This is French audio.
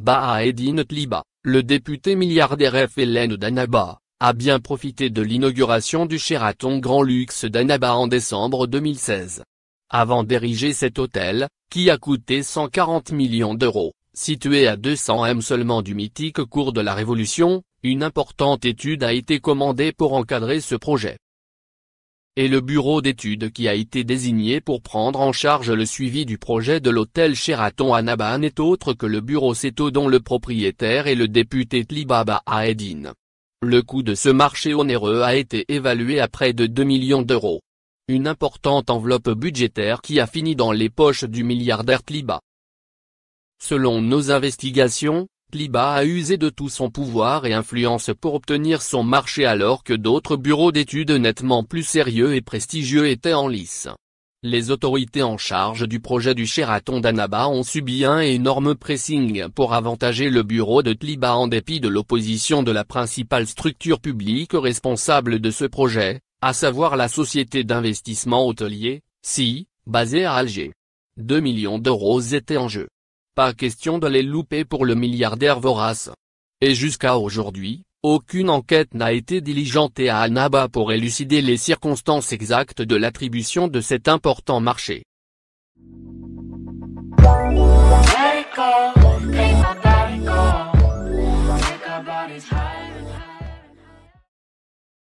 Bahaeddine Tliba, le député milliardaire FLN Danaba, a bien profité de l'inauguration du Sheraton Grand Luxe Danaba en décembre 2016. Avant d'ériger cet hôtel, qui a coûté 140 millions d'euros, situé à 200 m seulement du mythique cours de la Révolution, une importante étude a été commandée pour encadrer ce projet et le bureau d'études qui a été désigné pour prendre en charge le suivi du projet de l'hôtel Sheraton à Naba n'est autre que le bureau CETO dont le propriétaire est le député Tlibaba Aedin. Le coût de ce marché onéreux a été évalué à près de 2 millions d'euros. Une importante enveloppe budgétaire qui a fini dans les poches du milliardaire Tliba. Selon nos investigations, Tliba a usé de tout son pouvoir et influence pour obtenir son marché alors que d'autres bureaux d'études nettement plus sérieux et prestigieux étaient en lice. Les autorités en charge du projet du Sheraton d'Anaba ont subi un énorme pressing pour avantager le bureau de Tliba en dépit de l'opposition de la principale structure publique responsable de ce projet, à savoir la société d'investissement hôtelier, SI, basée à Alger. 2 millions d'euros étaient en jeu question de les louper pour le milliardaire vorace. Et jusqu'à aujourd'hui, aucune enquête n'a été diligentée à Annaba pour élucider les circonstances exactes de l'attribution de cet important marché.